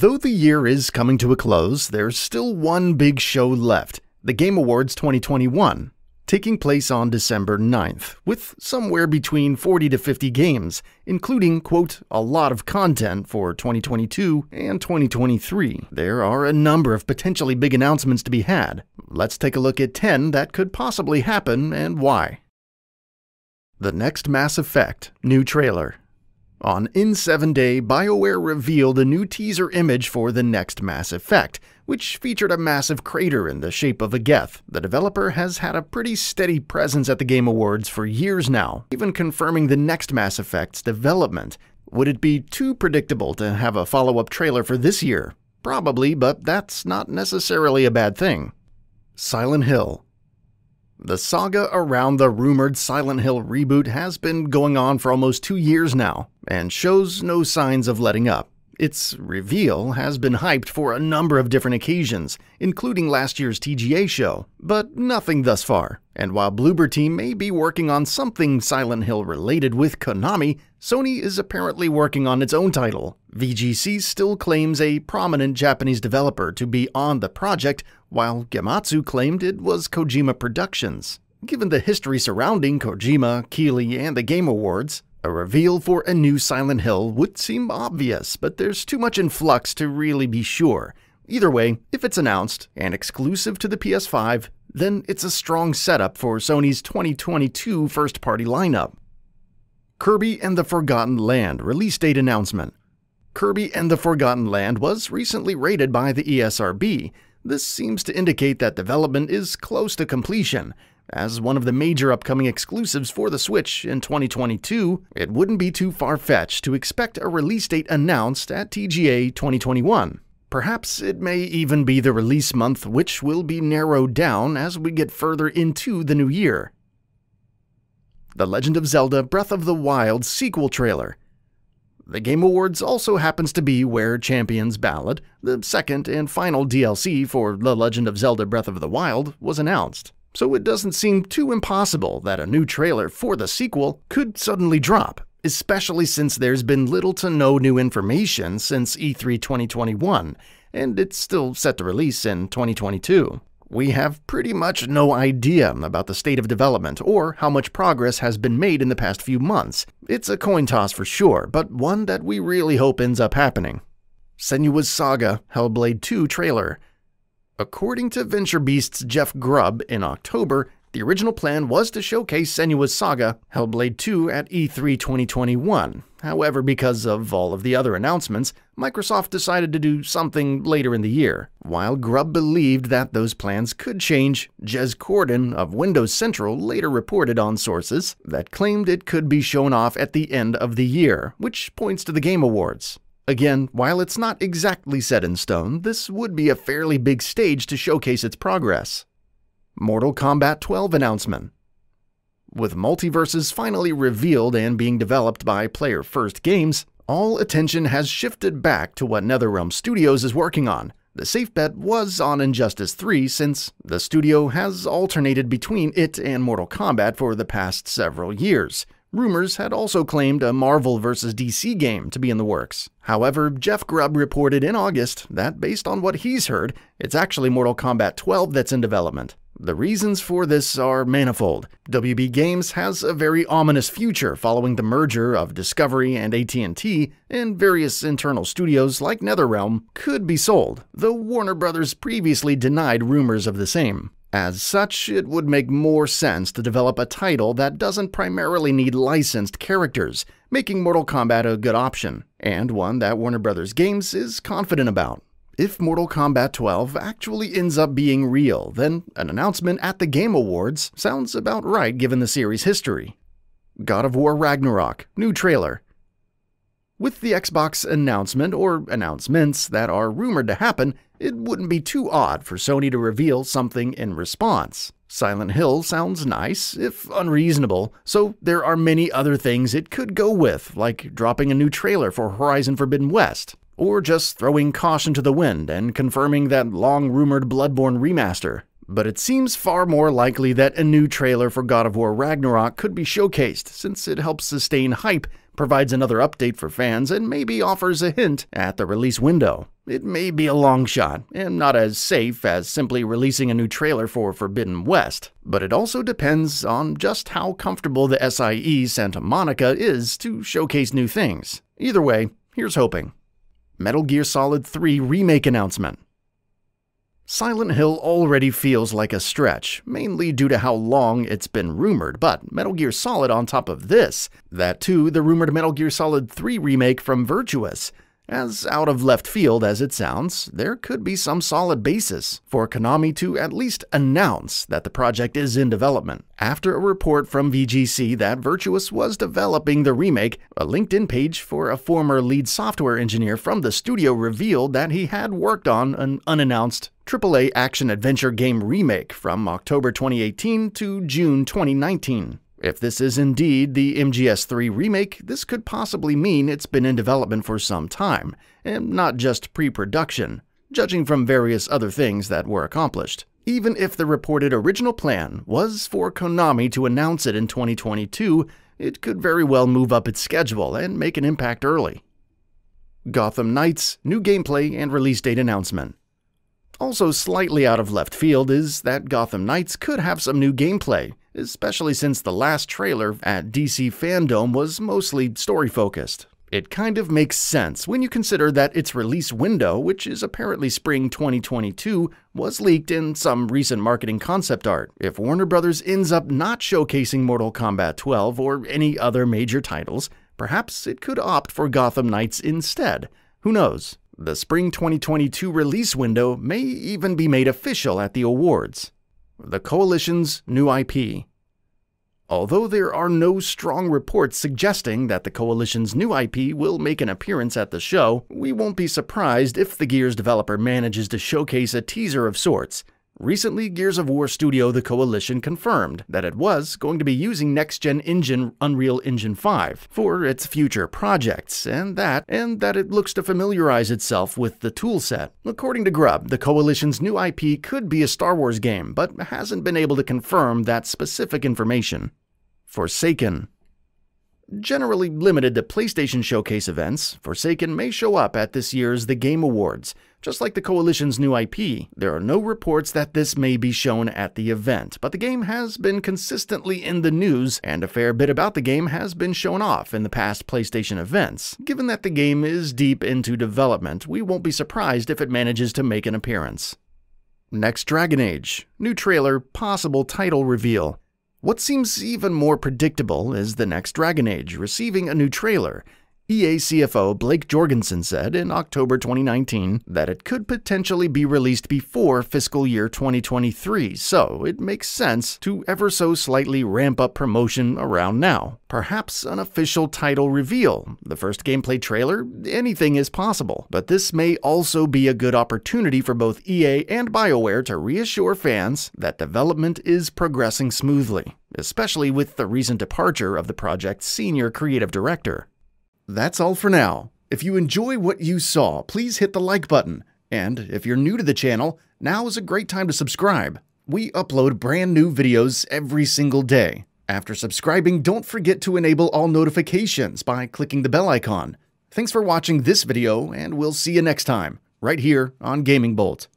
Though the year is coming to a close, there's still one big show left the Game Awards 2021, taking place on December 9th, with somewhere between 40 to 50 games, including, quote, a lot of content for 2022 and 2023. There are a number of potentially big announcements to be had. Let's take a look at 10 that could possibly happen and why. The next Mass Effect new trailer. On In 7 Day, BioWare revealed a new teaser image for the next Mass Effect, which featured a massive crater in the shape of a geth. The developer has had a pretty steady presence at the Game Awards for years now, even confirming the next Mass Effect's development. Would it be too predictable to have a follow-up trailer for this year? Probably, but that's not necessarily a bad thing. Silent Hill the saga around the rumored Silent Hill reboot has been going on for almost two years now and shows no signs of letting up. Its reveal has been hyped for a number of different occasions, including last year's TGA show, but nothing thus far. And while Bloober Team may be working on something Silent Hill related with Konami, Sony is apparently working on its own title. VGC still claims a prominent Japanese developer to be on the project, while Gematsu claimed it was Kojima Productions. Given the history surrounding Kojima, Keeley, and the Game Awards, a reveal for a new Silent Hill would seem obvious, but there's too much in flux to really be sure. Either way, if it's announced and exclusive to the PS5, then it's a strong setup for Sony's 2022 first party lineup. Kirby and the Forgotten Land release date announcement. Kirby and the Forgotten Land was recently rated by the ESRB. This seems to indicate that development is close to completion, as one of the major upcoming exclusives for the Switch in 2022, it wouldn't be too far fetched to expect a release date announced at TGA 2021. Perhaps it may even be the release month, which will be narrowed down as we get further into the new year. The Legend of Zelda Breath of the Wild sequel trailer. The Game Awards also happens to be where Champions Ballad, the second and final DLC for The Legend of Zelda Breath of the Wild, was announced so it doesn't seem too impossible that a new trailer for the sequel could suddenly drop, especially since there's been little to no new information since E3 2021, and it's still set to release in 2022. We have pretty much no idea about the state of development or how much progress has been made in the past few months. It's a coin toss for sure, but one that we really hope ends up happening. Senua's Saga Hellblade 2 trailer According to VentureBeast's Jeff Grubb in October, the original plan was to showcase Senua's Saga Hellblade 2 at E3 2021. However, because of all of the other announcements, Microsoft decided to do something later in the year. While Grubb believed that those plans could change, Jez Corden of Windows Central later reported on sources that claimed it could be shown off at the end of the year, which points to the Game Awards. Again, while it's not exactly set in stone, this would be a fairly big stage to showcase its progress. Mortal Kombat 12 announcement. With multiverses finally revealed and being developed by player first games, all attention has shifted back to what NetherRealm Studios is working on. The safe bet was on Injustice 3 since the studio has alternated between it and Mortal Kombat for the past several years. Rumors had also claimed a Marvel vs. DC game to be in the works. However, Jeff Grubb reported in August that, based on what he's heard, it's actually Mortal Kombat 12 that's in development. The reasons for this are manifold. WB Games has a very ominous future following the merger of Discovery and AT&T, and various internal studios like NetherRealm could be sold, though Warner Brothers previously denied rumors of the same. As such, it would make more sense to develop a title that doesn't primarily need licensed characters, making Mortal Kombat a good option, and one that Warner Bros. Games is confident about. If Mortal Kombat 12 actually ends up being real, then an announcement at the Game Awards sounds about right given the series' history. God of War Ragnarok, new trailer, with the Xbox announcement, or announcements that are rumored to happen, it wouldn't be too odd for Sony to reveal something in response. Silent Hill sounds nice, if unreasonable, so there are many other things it could go with, like dropping a new trailer for Horizon Forbidden West, or just throwing caution to the wind and confirming that long rumored Bloodborne remaster but it seems far more likely that a new trailer for God of War Ragnarok could be showcased, since it helps sustain hype, provides another update for fans, and maybe offers a hint at the release window. It may be a long shot, and not as safe as simply releasing a new trailer for Forbidden West, but it also depends on just how comfortable the SIE Santa Monica is to showcase new things. Either way, here's hoping. Metal Gear Solid 3 Remake Announcement Silent Hill already feels like a stretch, mainly due to how long it's been rumored, but Metal Gear Solid on top of this. That too, the rumored Metal Gear Solid 3 remake from Virtuous. As out of left field as it sounds, there could be some solid basis for Konami to at least announce that the project is in development. After a report from VGC that Virtuous was developing the remake, a LinkedIn page for a former lead software engineer from the studio revealed that he had worked on an unannounced AAA action adventure game remake from October 2018 to June 2019. If this is indeed the MGS3 remake, this could possibly mean it's been in development for some time, and not just pre production, judging from various other things that were accomplished. Even if the reported original plan was for Konami to announce it in 2022, it could very well move up its schedule and make an impact early. Gotham Knights new gameplay and release date announcement. Also slightly out of left field is that Gotham Knights could have some new gameplay, especially since the last trailer at DC Fandom was mostly story focused. It kind of makes sense when you consider that its release window, which is apparently spring 2022, was leaked in some recent marketing concept art. If Warner Brothers ends up not showcasing Mortal Kombat 12 or any other major titles, perhaps it could opt for Gotham Knights instead. Who knows? The spring 2022 release window may even be made official at the awards the Coalition's new IP. Although there are no strong reports suggesting that the Coalition's new IP will make an appearance at the show, we won't be surprised if the Gears developer manages to showcase a teaser of sorts Recently, Gears of War studio The Coalition confirmed that it was going to be using next gen engine Unreal Engine 5 for its future projects, and that, and that it looks to familiarize itself with the toolset. According to Grubb, the Coalition's new IP could be a Star Wars game, but hasn't been able to confirm that specific information. Forsaken Generally limited to PlayStation Showcase events, Forsaken may show up at this year's The Game Awards, just like the Coalition's new IP, there are no reports that this may be shown at the event, but the game has been consistently in the news, and a fair bit about the game has been shown off in the past PlayStation events. Given that the game is deep into development, we won't be surprised if it manages to make an appearance. Next Dragon Age. New trailer, possible title reveal. What seems even more predictable is the next Dragon Age receiving a new trailer. EA CFO Blake Jorgensen said in October 2019 that it could potentially be released before fiscal year 2023, so it makes sense to ever so slightly ramp up promotion around now. Perhaps an official title reveal, the first gameplay trailer, anything is possible. But this may also be a good opportunity for both EA and BioWare to reassure fans that development is progressing smoothly, especially with the recent departure of the project's senior creative director that's all for now. If you enjoy what you saw, please hit the like button. And if you're new to the channel, now is a great time to subscribe. We upload brand new videos every single day. After subscribing, don't forget to enable all notifications by clicking the bell icon. Thanks for watching this video, and we'll see you next time, right here on Gaming Bolt.